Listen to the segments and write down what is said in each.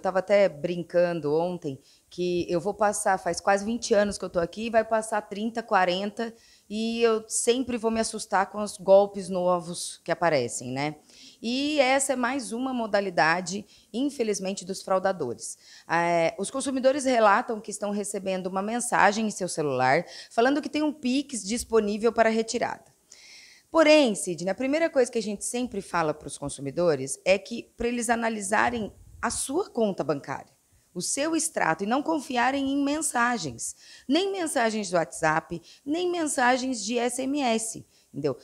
Estava até brincando ontem que eu vou passar, faz quase 20 anos que eu estou aqui, vai passar 30, 40, e eu sempre vou me assustar com os golpes novos que aparecem, né? E essa é mais uma modalidade, infelizmente, dos fraudadores. É, os consumidores relatam que estão recebendo uma mensagem em seu celular falando que tem um Pix disponível para retirada. Porém, Sidney, a primeira coisa que a gente sempre fala para os consumidores é que, para eles analisarem a sua conta bancária, o seu extrato e não confiarem em mensagens, nem mensagens do WhatsApp, nem mensagens de SMS, entendeu?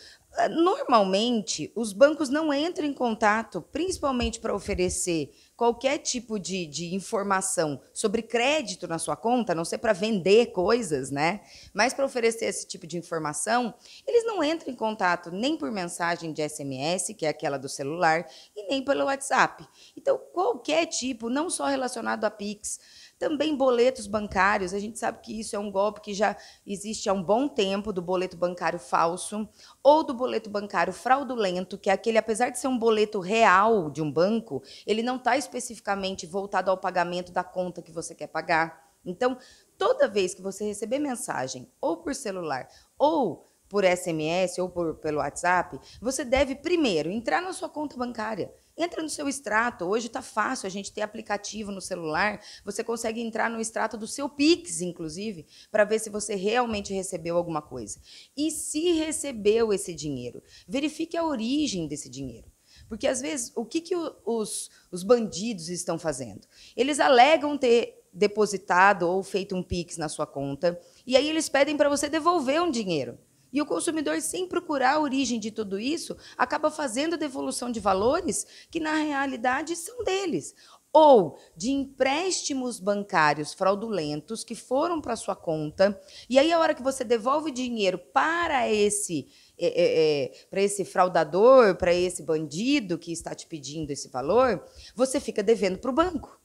Normalmente, os bancos não entram em contato, principalmente para oferecer qualquer tipo de, de, informação sobre crédito na sua conta, a não ser para vender coisas, né? Mas para oferecer esse tipo de informação, eles não entram em contato nem por mensagem de SMS, que é aquela do celular, e nem pelo WhatsApp. Então, qualquer tipo, não só relacionado a Pix, também boletos bancários, a gente sabe que isso é um golpe que já existe há um bom tempo do boleto bancário falso ou do boleto bancário fraudulento, que é aquele, apesar de ser um boleto real de um banco, ele não está especificamente voltado ao pagamento da conta que você quer pagar. Então, toda vez que você receber mensagem, ou por celular, ou por SMS ou por, pelo WhatsApp, você deve primeiro entrar na sua conta bancária. Entra no seu extrato. Hoje está fácil, a gente tem aplicativo no celular. Você consegue entrar no extrato do seu Pix, inclusive, para ver se você realmente recebeu alguma coisa. E se recebeu esse dinheiro, verifique a origem desse dinheiro. Porque, às vezes, o que, que os, os bandidos estão fazendo? Eles alegam ter depositado ou feito um Pix na sua conta, e aí eles pedem para você devolver um dinheiro. E o consumidor, sem procurar a origem de tudo isso, acaba fazendo a devolução de valores que, na realidade, são deles ou de empréstimos bancários fraudulentos que foram para sua conta. E aí, a hora que você devolve dinheiro para esse é, é, é, para esse fraudador, para esse bandido que está te pedindo esse valor, você fica devendo para o banco.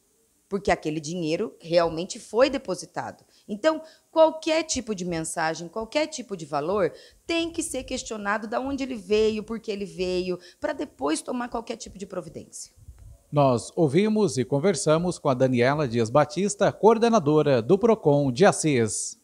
Porque aquele dinheiro realmente foi depositado. Então, qualquer tipo de mensagem, qualquer tipo de valor tem que ser questionado da onde ele veio, por que ele veio, para depois tomar qualquer tipo de providência. Nós ouvimos e conversamos com a Daniela Dias Batista, coordenadora do Procon de Assis.